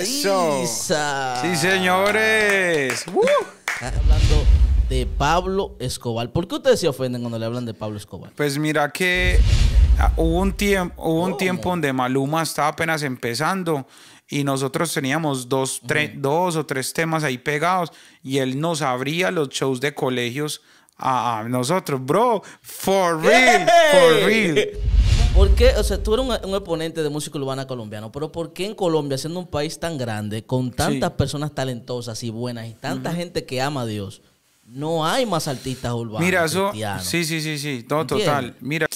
¡Eso! Sí, señores. Hablando de Pablo Escobar. ¿Por qué ustedes se ofenden cuando le hablan de Pablo Escobar? Pues mira que ah, hubo un tiempo, hubo un tiempo donde Maluma estaba apenas empezando y nosotros teníamos dos, dos o tres temas ahí pegados y él nos abría los shows de colegios a, a nosotros, bro, for real, for real. ¿Por qué? O sea, tú eres un, exponente de música urbana colombiano, pero ¿por qué en Colombia, siendo un país tan grande, con tantas personas talentosas y buenas y tanta gente que ama a Dios, no hay más artistas urbanos? Mira, eso. Sí, sí, sí, sí. todo total. Mira,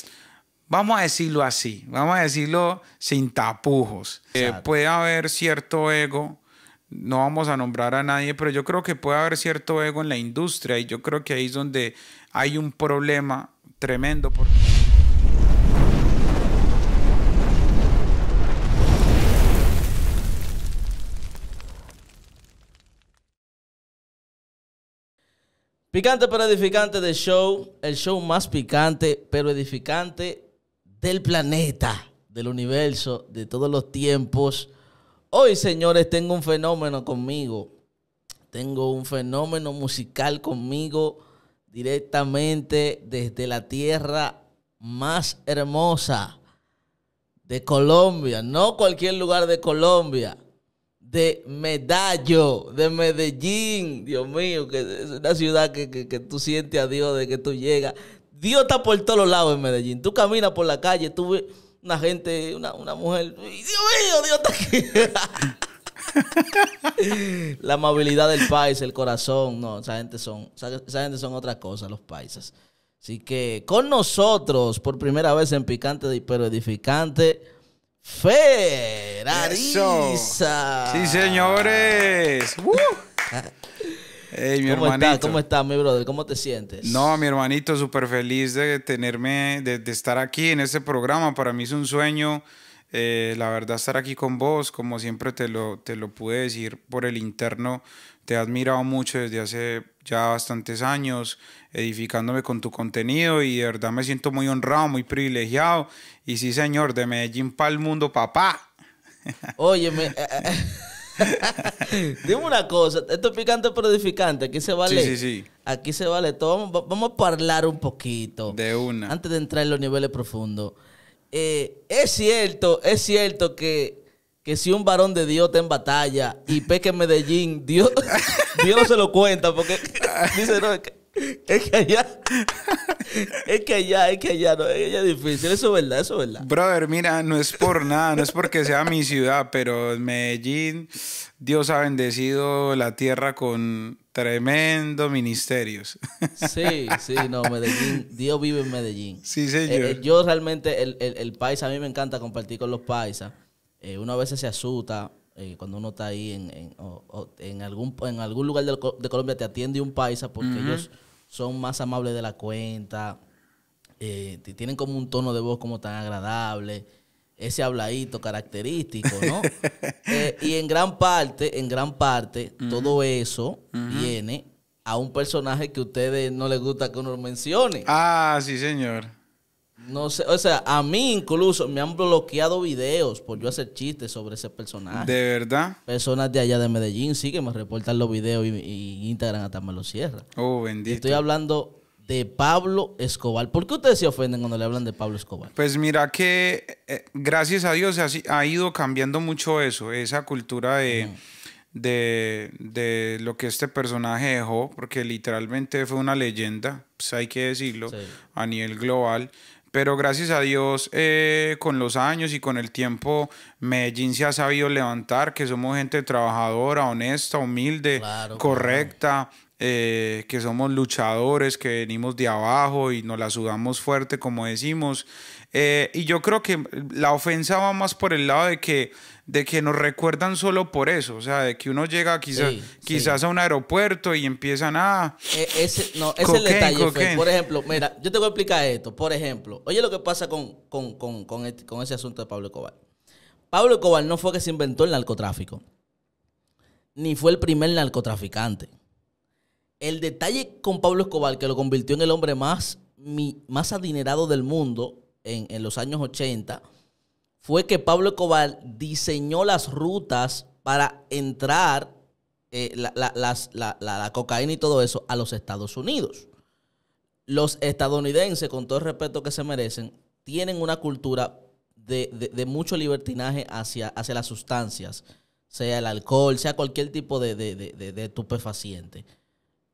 vamos a decirlo así, vamos a decirlo sin tapujos. Eh, puede haber cierto ego. No vamos a nombrar a nadie, pero yo creo que puede haber cierto ego en la industria y yo creo que ahí es donde hay un problema tremendo porque Picante pero edificante del show, el show más picante pero edificante del planeta, del universo, de todos los tiempos. Hoy, señores, tengo un fenómeno conmigo. Tengo un fenómeno musical conmigo directamente desde la tierra más hermosa de Colombia, no cualquier lugar de Colombia de Medallo, de Medellín. Dios mío, que es una ciudad que, tú sientes a Dios de que tú llegas. Dios está por todos lados en Medellín. Tú caminas por la calle, tú ves una gente, una, una mujer. Dios mío, Dios está aquí. la amabilidad del país, el corazón. No, esa gente son, esa gente son otra cosa, los paisas. Así que con nosotros, por primera vez en Picante pero Edificante, Ferraris, Sí, señores. mi ¿Cómo hermanito. ¿Cómo estás, mi brother? ¿Cómo te sientes? No, mi hermanito, súper feliz de tenerme, de, estar aquí en este programa. Para mí es un sueño, eh, la verdad, estar aquí con vos. Como siempre te lo, te lo pude decir por el interno, te he admirado mucho desde hace ya bastantes años edificándome con tu contenido y de verdad me siento muy honrado, muy privilegiado. Y sí, señor, de Medellín para el mundo, papá. Óyeme. Eh, eh, dime una cosa, esto es picante pero edificante, aquí se vale. Sí, sí, sí. Aquí se vale todo. Vamos, a hablar un poquito. De una. Antes de entrar en los niveles profundos. Eh, es cierto, es cierto que que si un varón de Dios está en batalla y peque en Medellín, Dios, Dios no se lo cuenta porque dice, no, es que, es que allá, es que allá, es que allá, no, es que allá es difícil, eso es verdad, eso es verdad. Brother, mira, no es por nada, no es porque sea mi ciudad, pero Medellín, Dios ha bendecido la tierra con tremendo ministerios. Sí, sí, no, Medellín, Dios vive en Medellín. Sí, señor. Eh, eh, yo realmente, el, el, el paisa, a mí me encanta compartir con los paisas una eh, uno a veces se asusta eh, cuando uno está ahí en, en, algún, en algún lugar de, Colombia, te atiende un paisa porque ellos son más amables de la cuenta, eh, tienen como un tono de voz como tan agradable, ese habladito característico, ¿no? y en gran parte, en gran parte, todo eso viene a un personaje que a ustedes no les gusta que uno mencione. Ah, sí, señor. No sé, o sea, a mí incluso me han bloqueado videos por yo hacer chistes sobre ese personaje. ¿De verdad? Personas de allá de Medellín sí que me reportan los videos y, Instagram hasta me lo cierra. Oh, bendito. Estoy hablando de Pablo Escobar. ¿Por qué ustedes se ofenden cuando le hablan de Pablo Escobar? Pues mira que eh, gracias a Dios ha, ha, ido cambiando mucho eso, esa cultura de, lo que este personaje dejó, porque literalmente fue una leyenda, pues hay que decirlo, a nivel global pero gracias a Dios eh, con los años y con el tiempo Medellín se ha sabido levantar, que somos gente trabajadora, honesta, humilde, correcta. Eh, que somos luchadores, que venimos de abajo y nos la sudamos fuerte, como decimos. Eh, y yo creo que la ofensa va más por el lado de que de que nos recuerdan solo por eso, o sea, de que uno llega quizás, quizás a un aeropuerto y empiezan a... E, ese, no, ese es el detalle, por ejemplo, mira, yo te voy a explicar esto, por ejemplo, oye lo que pasa con, este, con, ese asunto de Pablo Escobar. Pablo Escobar no fue que se inventó el narcotráfico, ni fue el primer narcotraficante. El detalle con Pablo Escobar, que lo convirtió en el hombre más, más adinerado del mundo en, en los años 80, fue que Pablo Escobar diseñó las rutas para entrar eh, la, cocaína y todo eso a los Estados Unidos. Los estadounidenses, con todo el respeto que se merecen, tienen una cultura de, mucho libertinaje hacia, las sustancias, sea el alcohol, sea cualquier tipo de, de estupefaciente.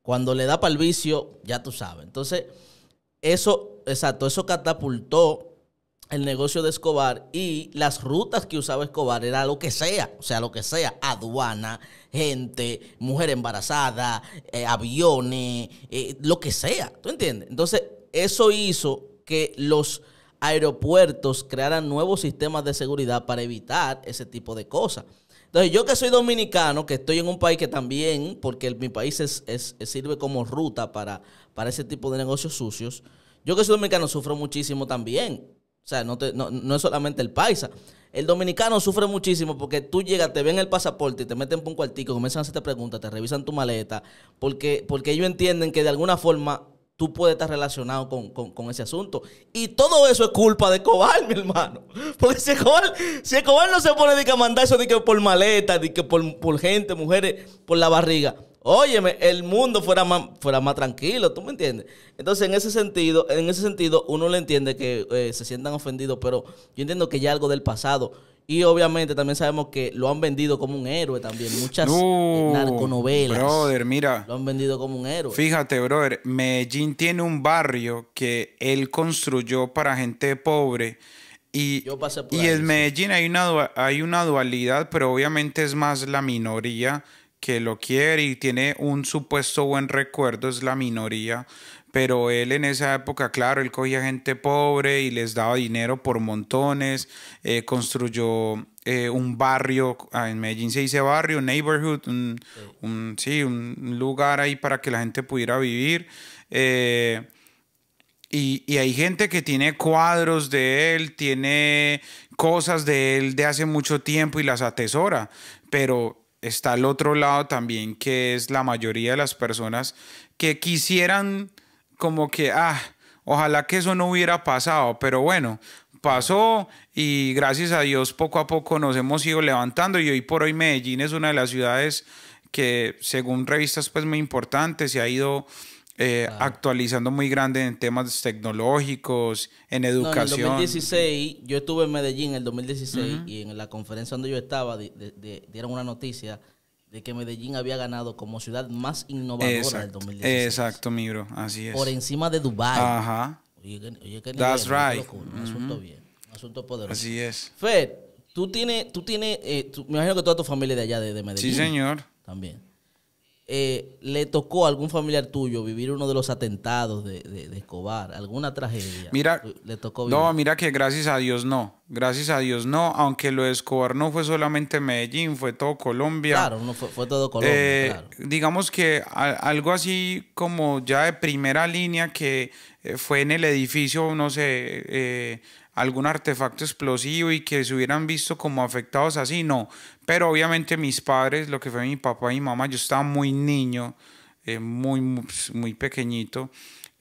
Cuando le da para el vicio, ya tú sabes. Entonces, eso, exacto, eso catapultó el negocio de Escobar y las rutas que usaba Escobar era lo que sea, o sea, lo que sea, aduana, gente, mujer embarazada, eh, aviones, eh, lo que sea, ¿tú entiendes? Entonces, eso hizo que los aeropuertos crearan nuevos sistemas de seguridad para evitar ese tipo de cosas. Entonces, yo que soy dominicano, que estoy en un país que también, porque mi país es, es, sirve como ruta para, para ese tipo de negocios sucios, yo que soy dominicano sufro muchísimo también o sea, no, te, no, no es solamente el paisa. El dominicano sufre muchísimo porque tú llegas, te ven el pasaporte, te meten por un cuartico, comienzan a hacerte preguntas, te revisan tu maleta, porque, porque ellos entienden que de alguna forma tú puedes estar relacionado con, ese asunto. Y todo eso es culpa de Cobal, mi hermano. Porque si Cobal, si no se pone de que mandar eso ni que por maleta, de que por, por gente, mujeres, por la barriga, Óyeme, el mundo fuera más, fuera más tranquilo, ¿tú me entiendes? Entonces, en ese sentido, en ese sentido, uno le entiende que eh, se sientan ofendidos, pero yo entiendo que ya algo del pasado. Y obviamente también sabemos que lo han vendido como un héroe también. Muchas eh, narconovelas. Brother, mira. Lo han vendido como un héroe. Fíjate, brother, Medellín tiene un barrio que él construyó para gente pobre. Y, y en Medellín hay una, hay una dualidad, pero obviamente es más la minoría que lo quiere y tiene un supuesto buen recuerdo, es la minoría. Pero él en esa época, claro, él cogía gente pobre y les daba dinero por montones, eh, construyó eh, un barrio, ah, en Medellín se dice barrio, neighborhood, un, sí, un lugar ahí para que la gente pudiera vivir. Eh, y, y, hay gente que tiene cuadros de él, tiene cosas de él de hace mucho tiempo y las atesora, pero está el otro lado también, que es la mayoría de las personas que quisieran como que, ah, ojalá que eso no hubiera pasado, pero bueno, pasó y gracias a Dios poco a poco nos hemos ido levantando y hoy por hoy Medellín es una de las ciudades que según revistas pues muy importantes se ha ido eh, actualizando muy grande en temas tecnológicos, en educación. No, en 2016, yo estuve en Medellín en el 2016 y en la conferencia donde yo estaba dieron una noticia de que Medellín había ganado como ciudad más innovadora del 2016. Exacto, mi bro, así es. Por encima de Dubái. Ajá. Oye, That's right. asunto bien, asunto poderoso. Así es. Fed, tú tienes, tú tienes, eh, me imagino que toda tu familia de allá de, de Medellín. Sí, señor. También. Eh, le tocó a algún familiar tuyo vivir uno de los atentados de, de, Escobar, alguna tragedia. Mira, le tocó no, mira que gracias a Dios no, gracias a Dios no, aunque lo de Escobar no fue solamente Medellín, fue todo Colombia. Claro, no fue, fue todo Colombia. Eh, digamos que algo así como ya de primera línea que eh, fue en el edificio, no sé, algún artefacto explosivo y que se hubieran visto como afectados así, no. Pero obviamente mis padres, lo que fue mi papá y mi mamá, yo estaba muy niño, eh, muy, muy, pues, pequeñito.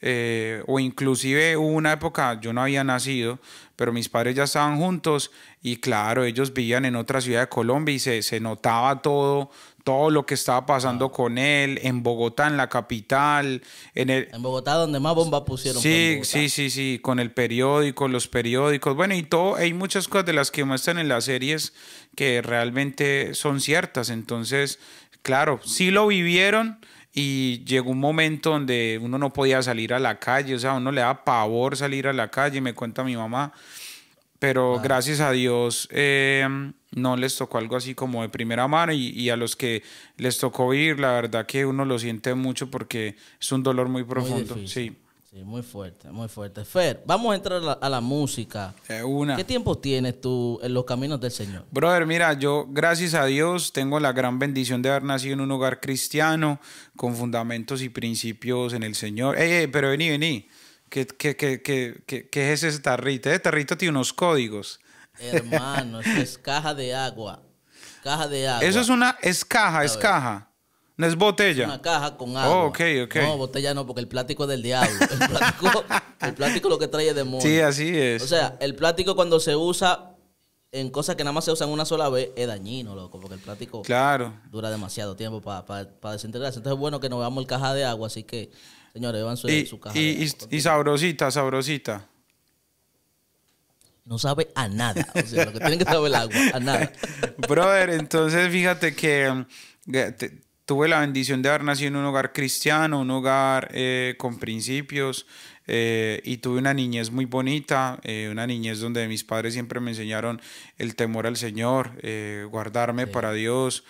Eh, o inclusive hubo una época, yo no había nacido, pero mis padres ya estaban juntos y claro, ellos vivían en otra ciudad de Colombia y se, se notaba todo todo lo que estaba pasando ah. con él en Bogotá, en la capital. En, el... en Bogotá, donde más bombas pusieron. Sí, sí, sí, sí, con el periódico, los periódicos. Bueno, y todo, hay muchas cosas de las que muestran en las series que realmente son ciertas. Entonces, claro, sí lo vivieron y llegó un momento donde uno no podía salir a la calle, o sea, uno le da pavor salir a la calle, me cuenta mi mamá pero gracias a Dios eh, no les tocó algo así como de primera mano y, a los que les tocó ir, la verdad que uno lo siente mucho porque es un dolor muy profundo. sí. muy fuerte, muy fuerte. Fer, vamos a entrar a la, música. una. ¿Qué tiempo tienes tú en los caminos del Señor? Brother, mira, yo gracias a Dios tengo la gran bendición de haber nacido en un hogar cristiano con fundamentos y principios en el Señor. pero vení, vení. ¿Qué, qué, qué, qué es ese tarrito? Ese tarrito tiene unos códigos. Hermano, es caja de agua. Caja de agua. Eso es una... Es caja, es caja. No es botella. Una caja con oh, agua. ok, ok. No, botella no, porque el plástico es del diablo. El plástico, el lo que trae es Sí, así es. O sea, el plástico cuando se usa en cosas que nada más se usan una sola vez es dañino, loco, porque el plástico claro. dura demasiado tiempo para desintegrarse. Entonces es bueno que nos veamos el caja de agua, así que Señores, su, su caja. Y, sabrosita, sabrosita. No sabe a nada. O sea, lo que tienen que saber el agua, a nada. Brother, entonces fíjate que, mm, eh, tuve la bendición de haber nacido en un hogar cristiano, un hogar eh, con principios. Eh, y tuve una niñez muy bonita, una niñez donde mis padres siempre me enseñaron el temor al Señor, guardarme para Dios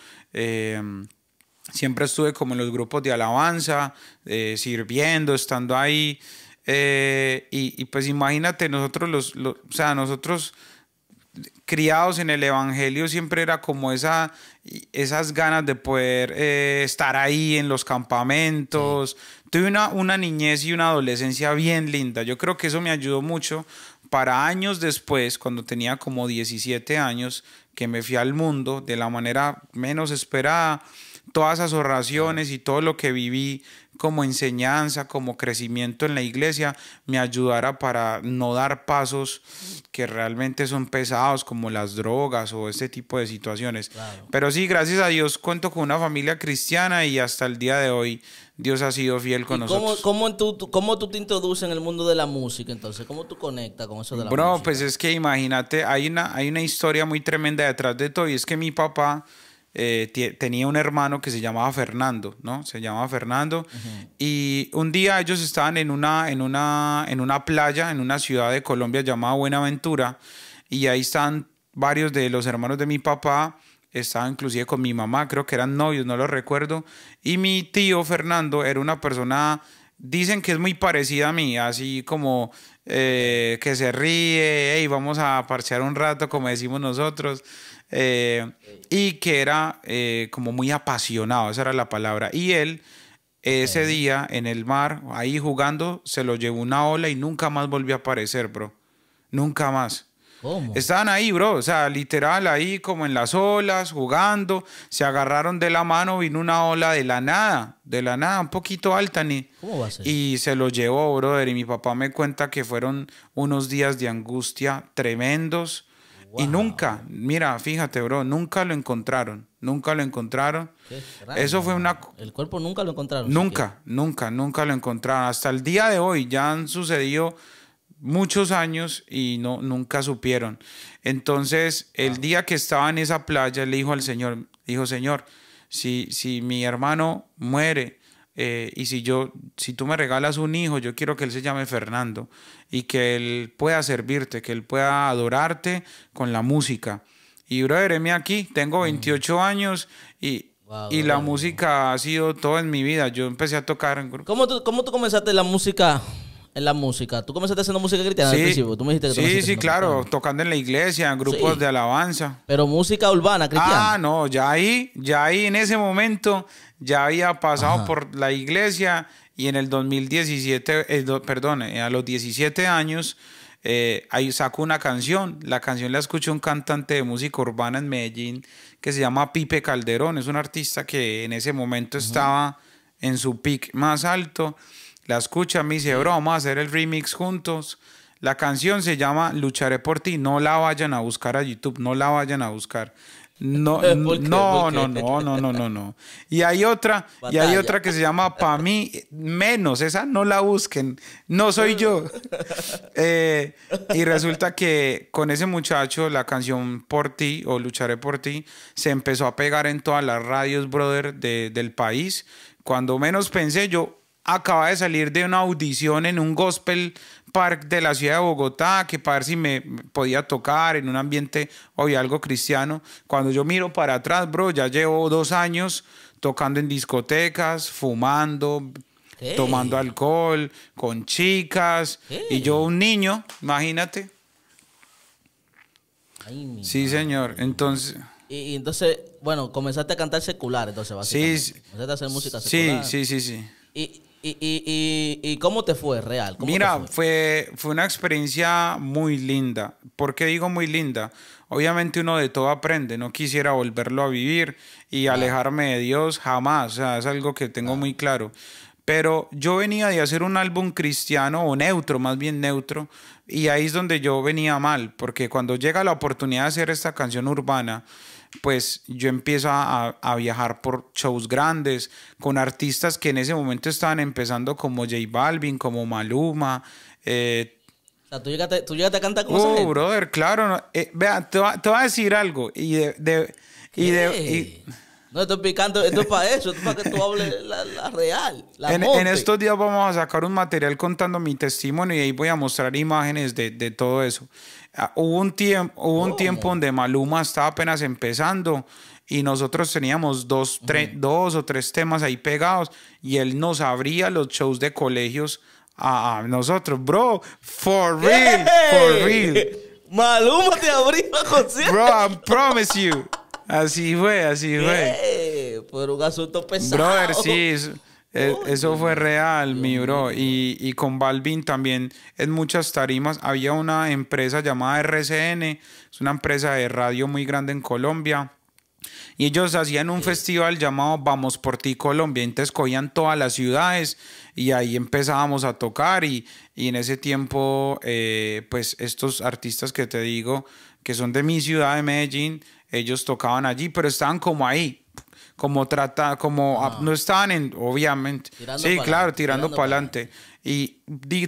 siempre estuve como en los grupos de alabanza, sirviendo, estando ahí. Eh, y, pues imagínate, nosotros los, o sea, nosotros criados en el Evangelio siempre era como esa, esas ganas de poder eh, estar ahí en los campamentos. Tuve una, una niñez y una adolescencia bien linda. Yo creo que eso me ayudó mucho para años después, cuando tenía como 17 años, que me fui al mundo de la manera menos esperada todas esas oraciones y todo lo que viví como enseñanza, como crecimiento en la iglesia, me ayudara para no dar pasos que realmente son pesados, como las drogas o este tipo de situaciones. Pero sí, gracias a Dios cuento con una familia cristiana y hasta el día de hoy Dios ha sido fiel con nosotros. Cómo, cómo, tú, ¿Cómo tú te introduces en el mundo de la música entonces? ¿Cómo tú conectas con eso de la música? Bueno, pues es que imagínate, hay una, hay una historia muy tremenda detrás de todo y es que mi papá... Eh, tenía un hermano que se llamaba Fernando, ¿no? Se llamaba Fernando. Y un día ellos estaban en una, en, una, en una playa, en una ciudad de Colombia llamada Buenaventura, y ahí están varios de los hermanos de mi papá estaba inclusive con mi mamá, creo que eran novios, no lo recuerdo. Y mi tío Fernando era una persona, dicen que es muy parecida a mí, así como eh, que se ríe, hey, vamos a parchear un rato, como decimos nosotros. Eh, y que era eh, como muy apasionado, esa era la palabra. Y él ese día en el mar, ahí jugando, se lo llevó una ola y nunca más volvió a aparecer, bro. Nunca más. ¿Cómo? Estaban ahí, bro, o sea, literal ahí como en las olas, jugando, se agarraron de la mano, vino una ola de la nada, de la nada, un poquito alta, ni. ¿Cómo va a ser? Y se lo llevó, brother, y mi papá me cuenta que fueron unos días de angustia tremendos, y nunca, mira, fíjate, bro, nunca lo encontraron. Nunca lo encontraron. Eso fue una... El cuerpo nunca lo encontraron. Nunca, nunca, nunca lo encontraron. Hasta el día de hoy ya han sucedido muchos años y no, nunca supieron. Entonces, el día que estaba en esa playa, le dijo al Señor, dijo, Señor, si, si mi hermano muere, eh, y si yo, si tú me regalas un hijo, yo quiero que él se llame Fernando y que él pueda servirte, que él pueda adorarte con la música. Y brother, heme aquí, tengo 28 mm. años y, y la música ha sido todo en mi vida. Yo empecé a tocar en grupo. cómo tú comenzaste la música? en la música. Tú comenzaste haciendo música cristiana sí, al principio. que Sí, sí, claro. Tocando en la iglesia, en grupos de alabanza. Pero música urbana cristiana. Ah, no. Ya ahí, ya ahí en ese momento, ya había pasado por la iglesia y en el 2017, eh, perdón, eh, a los 17 años, eh, ahí sacó una canción. La canción la escuchó un cantante de música urbana en Medellín que se llama Pipe Calderón. Es un artista que en ese momento estaba en su pic más alto la escucha, me dice, bro, vamos a hacer el remix juntos. La canción se llama Lucharé por ti. No la vayan a buscar a YouTube, no la vayan a buscar. No, no, no, no, no, no, no, Y hay otra, y hay otra que se llama Pa' mí menos, esa no la busquen, no soy yo. Eh, y resulta que con ese muchacho la canción Por ti o Lucharé por ti se empezó a pegar en todas las radios, brother, del país. Cuando menos pensé yo, acaba de salir de una audición en un gospel park de la ciudad de Bogotá, que para ver si me podía tocar en un ambiente hoy algo cristiano. Cuando yo miro para atrás, bro, ya llevo dos años tocando en discotecas, fumando, tomando alcohol, con chicas, y yo un niño, imagínate. sí, señor. Entonces... Y, entonces, bueno, comenzaste a cantar secular, entonces, básicamente. Sí, comenzaste a hacer música secular. Sí, sí, sí, sí. ¿Y, y, y, cómo te fue real? Mira, fue? fue? una experiencia muy linda. ¿Por qué digo muy linda? Obviamente uno de todo aprende, no quisiera volverlo a vivir y alejarme de Dios jamás, o sea, es algo que tengo muy claro. Pero yo venía de hacer un álbum cristiano o neutro, más bien neutro, y ahí es donde yo venía mal, porque cuando llega la oportunidad de hacer esta canción urbana, pues yo empiezo a, viajar por shows grandes con artistas que en ese momento estaban empezando como J Balvin, como Maluma. Eh, o tú llegaste, a cantar con Oh, brother, claro. Eh, vea, te, voy a decir algo. Y de, y de no, esto es esto es para eso, esto es para que tú hables la, real. La en, en, estos días vamos a sacar un material contando mi testimonio y ahí voy a mostrar imágenes de, todo eso. Ah, hubo un, tiempo, hubo un tiempo donde Maluma estaba apenas empezando y nosotros teníamos dos, dos o tres temas ahí pegados y él nos abría los shows de colegios a, nosotros, bro, for real, for real. Maluma te abrió la Bro, I promise you. Así fue, así fue. Por un asunto pesado. Brother, sí. E, eso fue real, mi bro. Y, con Balvin también en muchas tarimas. Había una empresa llamada RCN, es una empresa de radio muy grande en Colombia. Y ellos hacían un festival llamado Vamos por ti Colombia. te escogían todas las ciudades y ahí empezábamos a tocar. Y, en ese tiempo, eh, pues estos artistas que te digo, que son de mi ciudad de Medellín, ellos tocaban allí, pero estaban como ahí, como trata, como no estaban en, obviamente. sí, claro, tirando, para adelante. Y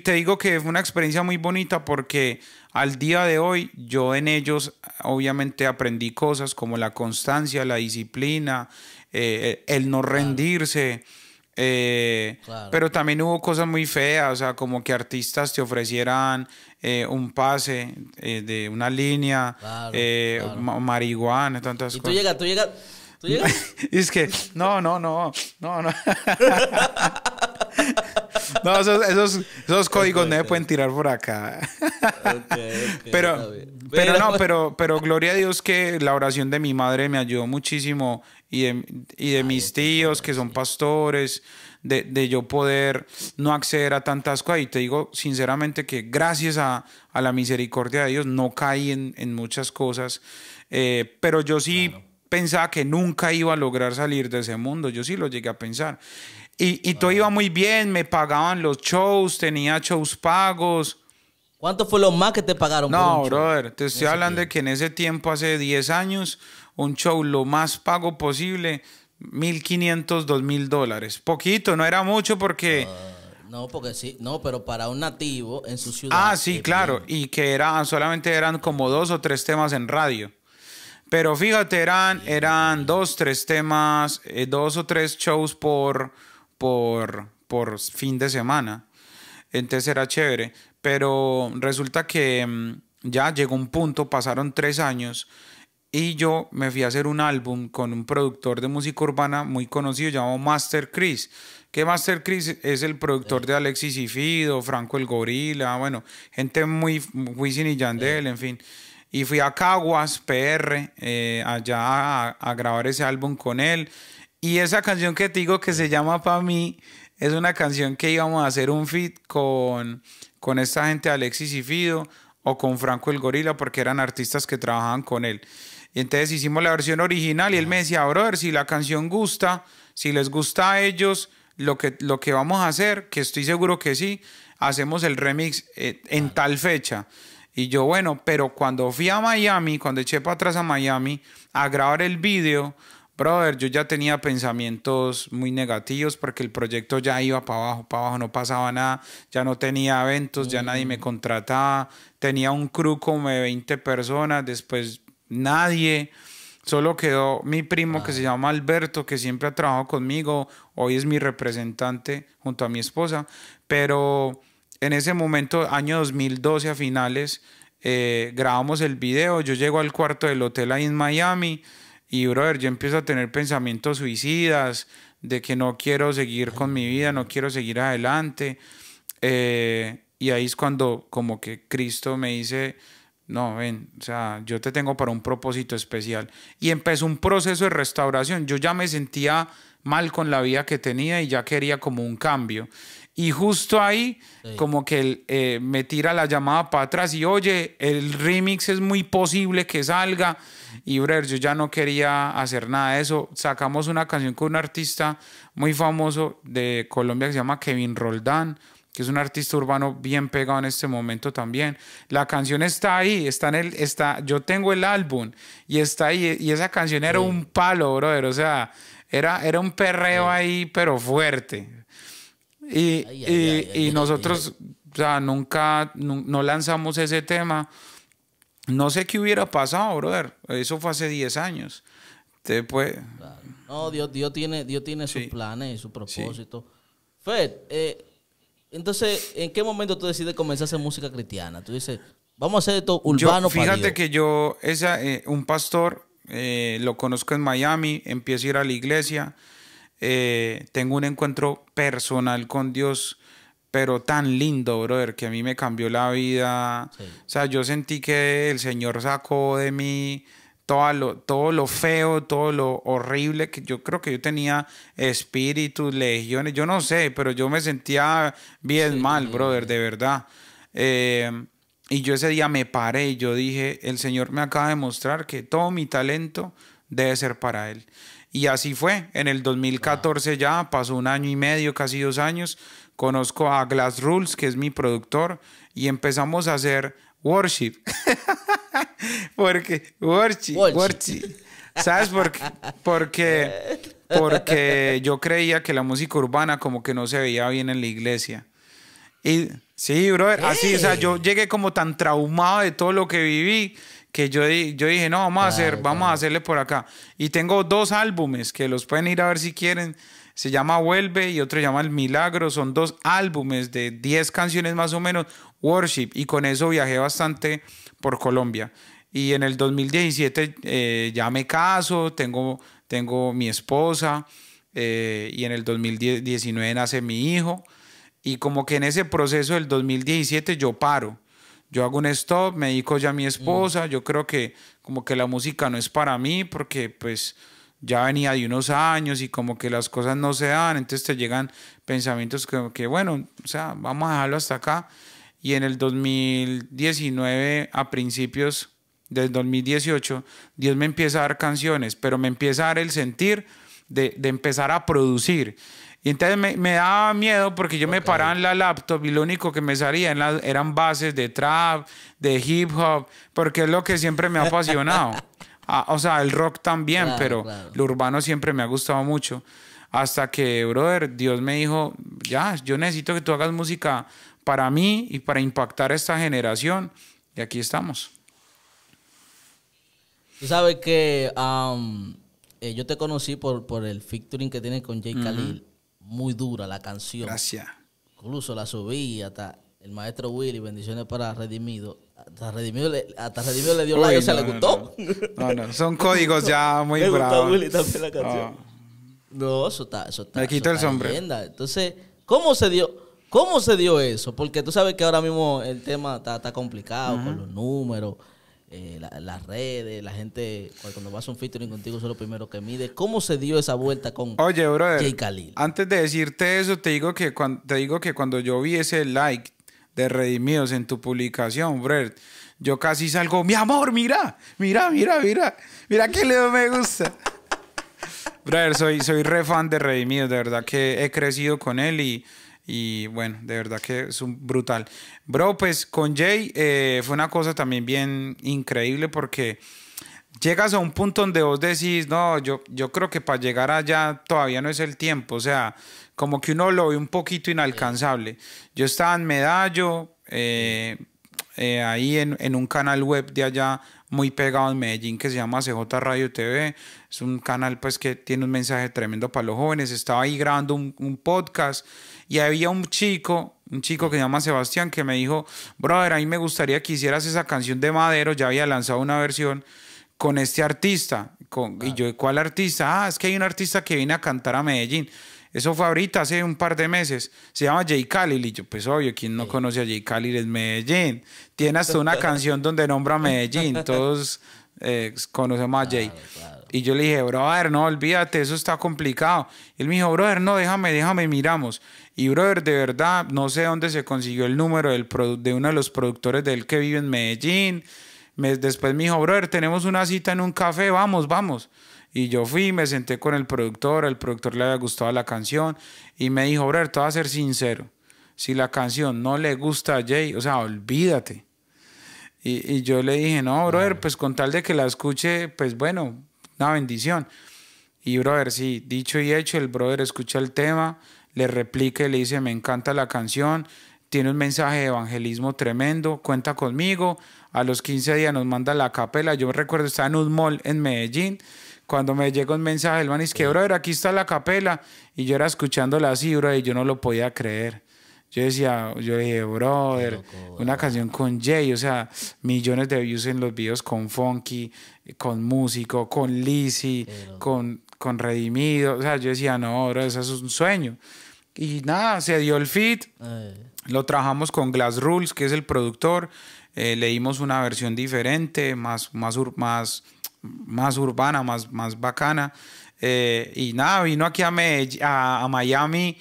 te digo que fue una experiencia muy bonita porque al día de hoy yo en ellos obviamente aprendí cosas como la constancia, la disciplina, eh, eh, el no rendirse. Eh, pero también hubo cosas muy feas, o sea, como que artistas te ofrecieran eh, un pase eh, de una línea, eh, marihuana, tantas cosas. Y tú llegas, tú llegas. ¿Tú es que, no, no, no, no, no. no, esos, esos, esos códigos no me pueden tirar por acá. pero, pero no, pero, pero gloria a Dios que la oración de mi madre me ayudó muchísimo y de, y de mis tíos que son pastores de, yo poder no acceder a tantas cosas. Y te digo sinceramente que gracias a, a la misericordia de Dios no caí en, muchas cosas, eh, pero yo sí pensaba que nunca iba a lograr salir de ese mundo, yo sí lo llegué a pensar. Y, todo iba muy bien, me pagaban los shows, tenía shows pagos. ¿Cuánto fue lo más que te pagaron? No, brother, te estoy hablando de que en ese tiempo, hace 10 años, un show lo más pago posible, 1.500, 2.000 dólares. Poquito, no era mucho porque... Ah, no, porque sí, no, pero para un nativo en su ciudad. Ah, sí, claro, y que eran, solamente eran como dos o tres temas en radio. Pero fíjate, eran, eran dos, tres temas, eh, dos o tres shows por, por, por fin de semana. Entonces era chévere. Pero resulta que mm, ya llegó un punto, pasaron tres años y yo me fui a hacer un álbum con un productor de música urbana muy conocido llamado Master Chris. Que Master Chris es el productor de Alexis y Fido, Franco el Gorila, bueno, gente muy, Wisin y Yandel, en fin. Y fui a Caguas, PR, eh, allá a, grabar ese álbum con él. Y esa canción que te digo que se llama Pa' mí, es una canción que íbamos a hacer un feed con, con esta gente Alexis y Fido o con Franco el Gorila, porque eran artistas que trabajaban con él. Y entonces hicimos la versión original y él me decía, brother, si la canción gusta, si les gusta a ellos, lo que, lo que vamos a hacer, que estoy seguro que sí, hacemos el remix eh, en tal fecha. Y yo, bueno, pero cuando fui a Miami, cuando eché para atrás a Miami a grabar el vídeo, brother, yo ya tenía pensamientos muy negativos porque el proyecto ya iba para abajo, para abajo, no pasaba nada, ya no tenía eventos, ya nadie me mm. contrataba, tenía un crew como de 20 personas, después nadie. Solo quedó mi primo que ah. se llama Alberto, que siempre ha trabajado conmigo, hoy es mi representante junto a mi esposa, pero en ese momento, año 2012 a finales, eh, grabamos el video, yo llego al cuarto del hotel ahí en Miami y, brother, yo empiezo a tener pensamientos suicidas, de que no quiero seguir con mi vida, no quiero seguir adelante. Eh, y ahí es cuando como que Cristo me dice, no, ven, o sea, yo te tengo para un propósito especial. Y empezó un proceso de restauración. Yo ya me sentía mal con la vida que tenía y ya quería como un cambio. Y justo ahí, como que eh, me tira la llamada para atrás y oye, el remix es muy posible que salga. Y brother, yo ya no quería hacer nada de eso. Sacamos una canción con un artista muy famoso de Colombia que se llama Kevin Roldán que es un artista urbano bien pegado en este momento también. La canción está ahí, está en el, está, yo tengo el álbum y está ahí, y esa canción era un palo, brother, o sea, era, era un perreo ahí, pero fuerte. Y, y, nosotros, o sea, nunca, no, lanzamos ese tema. No sé qué hubiera pasado, brother, eso fue hace 10 años. Después... No, Dios, Dios tiene, Dios tiene sus planes y su propósito. Fed, eh, entonces, ¿en qué momento tú decides comenzar a hacer música cristiana? Tú dices, vamos a hacer esto urbano yo, Fíjate que yo, esa, eh, un pastor, eh, lo conozco en Miami, empiezo a ir a la iglesia, eh, tengo un encuentro personal con Dios, pero tan lindo, brother, que a mí me cambió la vida. O sea, yo sentí que el Señor sacó de mí todo lo, todo lo feo, todo lo horrible que yo creo que yo tenía espíritus, legiones, yo no sé, pero yo me sentía bien mal, brother, de verdad. Eh, y yo ese día me paré y yo dije, el Señor me acaba de mostrar que todo mi talento debe ser para Él. Y así fue. En el 2014 ya pasó un año y medio, casi dos años. Conozco a Glass Rules, que es mi productor, y empezamos a hacer worship. porque, worship, ¿Sabes por qué? Porque, yo creía que la música urbana como que no se veía bien en la iglesia. Y sí, brother, así, o sea, yo llegué como tan traumado de todo lo que viví que yo, yo dije, no, vamos a hacer, vamos a hacerle por acá. Y tengo dos álbumes que los pueden ir a ver si quieren se llama Vuelve y otro se llama El Milagro. Son dos álbumes de 10 canciones más o menos, Worship, y con eso viajé bastante por Colombia. Y en el 2017 eh, ya me caso, tengo, tengo mi esposa, eh, y en el 2019 nace mi hijo. Y como que en ese proceso del 2017 yo paro. Yo hago un stop, me dedico ya a mi mm. esposa, yo creo que como que la música no es para mí porque pues ya venía de unos años y como que las cosas no se dan, entonces te llegan pensamientos como que bueno, o sea, vamos a dejarlo hasta acá. Y en el 2019, a principios del 2018, Dios me empieza a dar canciones, pero me empieza a dar el sentir de, empezar a producir. Y entonces me, daba miedo porque yo me paraba en la laptop y lo único que me salía eran bases de trap, de hip hop, porque es lo que siempre me ha apasionado. Ah, o sea, el rock también, pero lo urbano siempre me ha gustado mucho. Hasta que, brother, Dios me dijo, ya, yo necesito que tú hagas música para mí y para impactar a esta generación. Y aquí estamos. Tú sabes que um, eh, yo te conocí por, por el featuring que tienes con Jay Khalil. Muy dura la canción. Gracias. Incluso la subí hasta el maestro Willy, bendiciones para Redimido hasta Redimido le, hasta dio like, o sea, le gustó. No, no, son códigos ya muy bravos. Willy también la canción. No, eso está, eso está. Me quito el sombrero. Entonces, ¿cómo se dio? ¿Cómo se dio eso? Porque tú sabes que ahora mismo el tema está, está complicado con los números, eh, las redes, la gente, cuando vas a un featuring contigo, son es lo primero que mide. ¿Cómo se dio esa vuelta con Oye, Jay Khalil? Antes de decirte eso, te digo que te digo que cuando yo vi ese like, de Redimidos en tu publicación, brother. Yo casi salgo, mi amor, mira, mira, mira, mira, mira que Leo me gusta. Bro, soy, soy re fan de Redimidos, de verdad que he crecido con él y, y bueno, de verdad que es un brutal. Bro, pues con Jay eh, fue una cosa también bien increíble porque llegas a un punto donde vos decís, no, yo, yo creo que para llegar allá todavía no es el tiempo, o sea, como que uno lo ve un poquito inalcanzable. Yo estaba en Medallo, eh, eh, ahí en, un canal web de allá muy pegado en Medellín que se llama CJ Radio TV, es un canal pues que tiene un mensaje tremendo para los jóvenes, estaba ahí grabando un, un podcast y había un chico un chico que se llama Sebastián que me dijo, brother, a mí me gustaría que hicieras esa canción de Madero, ya había lanzado una versión, con este artista. Y yo, ¿cuál artista? Ah, es que hay un artista que viene a cantar a Medellín. Eso fue ahorita, hace un par de meses. Se llama Jay Khalil. Y yo, pues obvio, quien no conoce a Jay Khalil es Medellín. Tiene hasta una canción donde nombra a Medellín. Todos eh, conocemos a Jay. Y yo le dije, brother, no, olvídate, eso está complicado. Y él me dijo, brother, no, déjame, déjame, miramos. Y brother, de verdad, no sé dónde se consiguió el número del de uno de los productores de él que vive en Medellín después me dijo, brother, tenemos una cita en un café, vamos, vamos. Y yo fui, me senté con el productor, el productor le había gustado la canción y me dijo, brother, te voy a ser sincero, si la canción no le gusta a Jay, o sea, olvídate. Y, yo le dije, no, brother, pues con tal de que la escuche, pues bueno, una bendición. Y brother, sí, dicho y hecho, el brother escucha el tema, le replique le dice, me encanta la canción, tiene un mensaje de evangelismo tremendo, cuenta conmigo, a los 15 días nos manda la capela. Yo recuerdo, estaba en un mall en Medellín, cuando me llegó un mensaje, el man es que, brother, aquí está la capela. Y yo era escuchándola así, brother, y yo no lo podía creer. Yo decía, yo dije, brother, una canción con Jay, o sea, millones de views en los videos con Funky, con Músico, con Lizzy, con, con Redimido. O sea, yo decía, no, brother, eso es un sueño. Y nada, se dio el fit. Eh. Lo trabajamos con Glass Rules, que es el productor. Eh, leímos una versión diferente, más, más, más, más urbana, más, más bacana. Eh, y nada, vino aquí a, a, Miami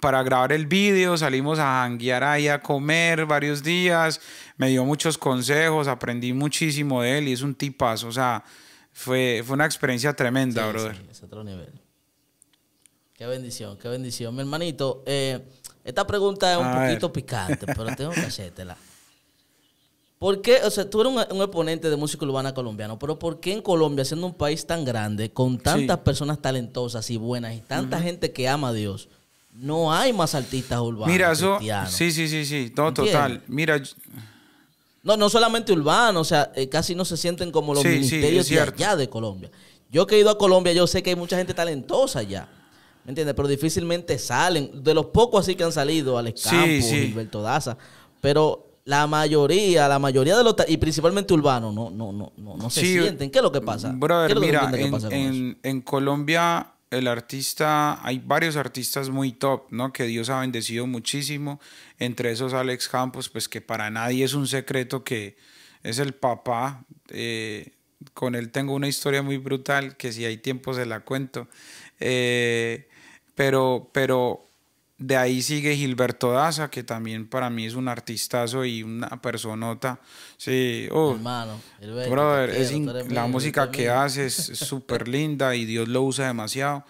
para grabar el video. salimos a janguear ahí a comer varios días, me dio muchos consejos, aprendí muchísimo de él y es un tipazo, o sea, fue, fue una experiencia tremenda, brother. es otro nivel. Qué bendición, qué bendición. Mi hermanito, eh, esta pregunta es un poquito picante, pero tengo que hacértela. ¿Por qué? O sea, tú eres un, exponente de música urbana colombiano, pero ¿por qué en Colombia, siendo un país tan grande, con tantas personas talentosas y buenas y tanta gente que ama a Dios, no hay más artistas urbanos? Mira, eso. Sí, sí, sí, sí. todo total. Mira. No, no solamente urbanos, o sea, eh, casi no se sienten como los ministerios de allá de Colombia. Yo que he ido a Colombia, yo sé que hay mucha gente talentosa allá. ¿Me entiendes? Pero difícilmente salen. De los pocos así que han salido, Alex Campos, Gilberto Daza. Pero la mayoría, la mayoría de los y principalmente Urbano. no, no, no, no, no se sienten. ¿Qué es lo que pasa? Brother, mira, en, en, en, Colombia el artista, hay varios artistas muy top, ¿no? Que Dios ha bendecido muchísimo. Entre esos Alex Campos, pues que para nadie es un secreto que es el papá. Eh, con él tengo una historia muy brutal que si hay tiempo se la cuento. Eh, pero, pero de ahí sigue Gilberto Daza, que también para mí es un artistazo y una personota. Sí, oh, hermano, brother, la música que hace es súper linda y Dios lo usa demasiado.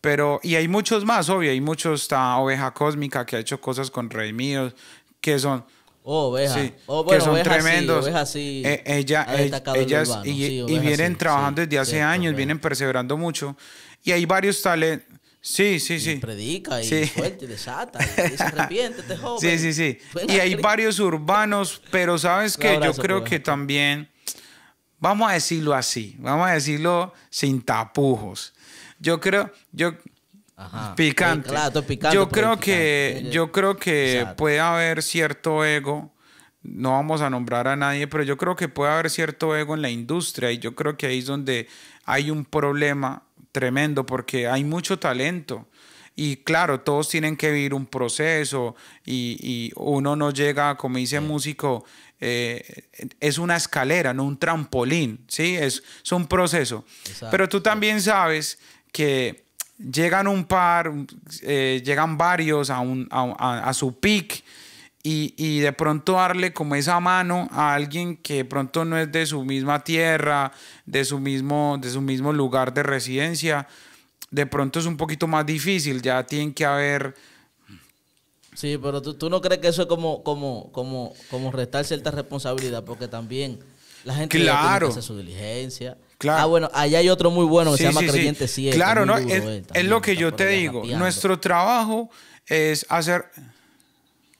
Pero, y hay muchos más, obvio, hay muchos, está Oveja Cósmica, que ha hecho cosas con Rey Míos, que son... Oh, oveja. Sí, oh, que son tremendos. Eh, ella, y, y, vienen trabajando desde hace años, vienen perseverando mucho. Y hay varios talentos Sí, sí, sí. predica y fuerte y desata. Y este joven. Sí, sí, sí. y hay varios urbanos, pero sabes que yo creo que también, vamos a decirlo así, vamos a decirlo sin tapujos. Yo creo, yo, Ajá. Picante. Yo creo que, yo creo que puede haber cierto ego. No vamos a nombrar a nadie, pero yo creo que puede haber cierto ego en la industria y yo creo que ahí es donde hay un problema tremendo porque hay mucho talento. Y claro, todos tienen que vivir un proceso y, uno no llega, como dice el músico, eh, es una escalera, no un trampolín, ¿sí? Es, es un proceso. Pero tú también sabes que llegan un par, eh, llegan varios a, un, a, su pick y, de pronto darle como esa mano a alguien que de pronto no es de su misma tierra, de su mismo, de su mismo lugar de residencia, de pronto es un poquito más difícil, ya tienen que haber... Sí, pero tú, no crees que eso es como, como, como, como restar cierta responsabilidad, porque también la gente claro. tiene su diligencia. Claro. Ah, bueno, allá hay otro muy bueno que se llama Creyente sí. Claro, no, es, lo que yo te digo. Nuestro trabajo es hacer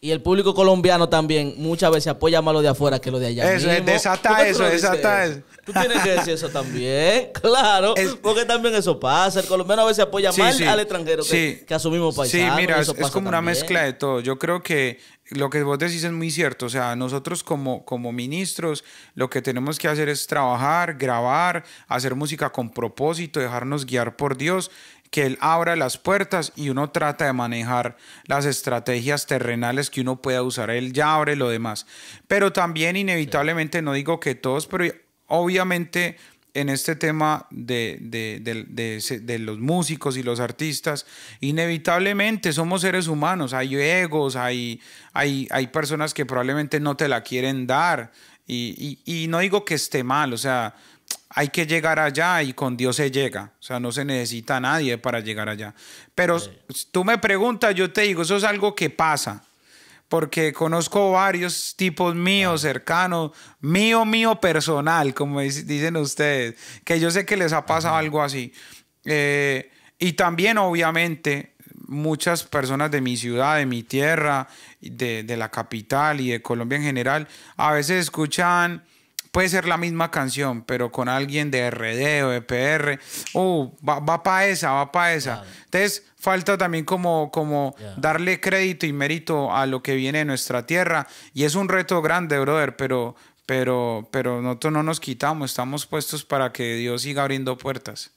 y el público colombiano también muchas veces apoya más lo de afuera que lo de allá. Eso, es desata eso, desata eso. Tú tienes que decir eso también, claro, porque también eso pasa. El colombiano a veces apoya más al extranjero que, a su mismo país. Sí, mira, es, como una mezcla de todo. Yo creo que lo que vos decís es muy cierto. O sea, nosotros como, como ministros lo que tenemos que hacer es trabajar, grabar, hacer música con propósito, dejarnos guiar por Dios que Él abra las puertas y uno trata de manejar las estrategias terrenales que uno pueda usar. Él ya abre lo demás. Pero también inevitablemente, no digo que todos, pero obviamente en este tema de, de, los músicos y los artistas, inevitablemente somos seres humanos, hay egos, hay, hay, hay personas que probablemente no te la quieren dar. Y, y no digo que esté mal, o sea, hay que llegar allá y con Dios se llega. O sea, no se necesita a nadie para llegar allá. Pero tú me preguntas, yo te digo, eso es algo que pasa. Porque conozco varios tipos míos, cercanos, mío, mío personal, como dicen ustedes, que yo sé que les ha pasado algo así. Eh, y también, obviamente, muchas personas de mi ciudad, de mi tierra, de, de la capital y de Colombia en general, a veces escuchan puede ser la misma canción, pero con alguien de RD o de PR, uh, va, va para esa, va para esa. Entonces, falta también como, como darle crédito y mérito a lo que viene de nuestra tierra. Y es un reto grande, brother, pero, pero, pero nosotros no nos quitamos, estamos puestos para que Dios siga abriendo puertas.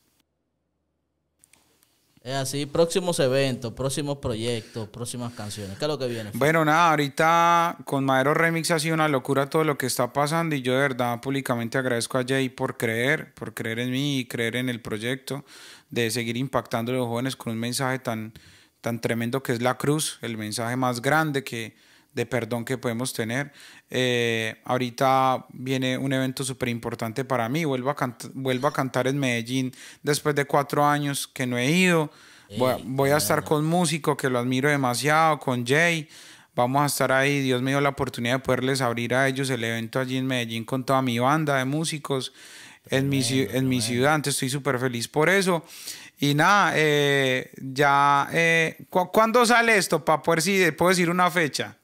Es así, próximos eventos, próximos proyectos, próximas canciones. ¿Qué es lo que viene? Bueno, nada, ahorita con Madero Remix ha sido una locura todo lo que está pasando y yo de verdad públicamente agradezco a Jay por creer, por creer en mí y creer en el proyecto, de seguir impactando a los jóvenes con un mensaje tan, tan tremendo que es la cruz, el mensaje más grande que de perdón que podemos tener. Eh, ahorita viene un evento súper importante para mí. Vuelvo a, vuelvo a cantar en Medellín después de cuatro años que no he ido. Voy a, estar con músico que lo admiro demasiado, con Jay vamos a estar ahí. Dios me dio la oportunidad de poderles abrir a ellos el evento allí en Medellín con toda mi banda de músicos en, mi, en mi ciudad. estoy súper feliz por eso. Y nada, eh, ya, eh, ¿cuándo sale esto? Para poder si puedo decir una fecha.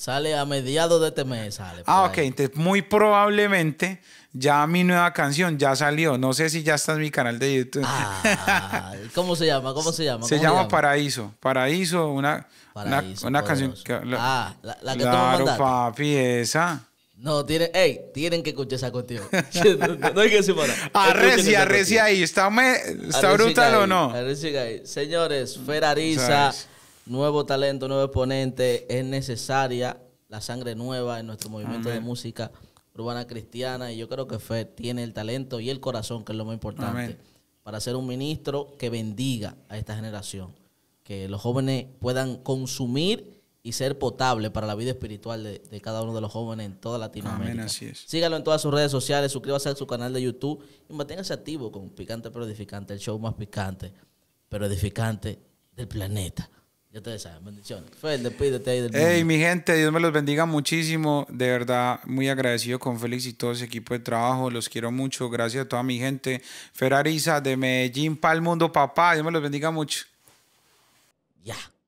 Sale a mediados de este mes. Sale ah, ok. Entonces, muy probablemente ya mi nueva canción ya salió. No sé si ya está en mi canal de YouTube. Ah, ¿Cómo se llama? ¿Cómo se llama? Se llama, Paraíso. Paraíso, una, Paraíso, una, la canción. Que, la, ah, la, la que claro, papi, esa. No, tiene, hey, tienen que escuchar esa contigo. no, hay que decir para. Arrecia, arrecia ahí. ¿Está, me, está brutal o no? Arrecia ahí. Señores, Ferariza nuevo talento, nuevo exponente, es necesaria la sangre nueva en nuestro movimiento de música urbana cristiana y yo creo que Fe tiene el talento y el corazón, que es lo más importante, para ser un ministro que bendiga a esta generación, que los jóvenes puedan consumir y ser potable para la vida espiritual de, cada uno de los jóvenes en toda Latinoamérica. Sígalo en todas sus redes sociales, suscríbase a su canal de YouTube y manténgase activo con Picante pero Edificante, el show más picante pero edificante del planeta. Ya te saben, bendiciones. Fel, despídete ahí del Hey, mi gente, Dios me los bendiga muchísimo. De verdad, muy agradecido con Félix y todo ese equipo de trabajo. Los quiero mucho. Gracias a toda mi gente. Ferrariza de Medellín para el mundo, papá. Dios me los bendiga mucho. Ya.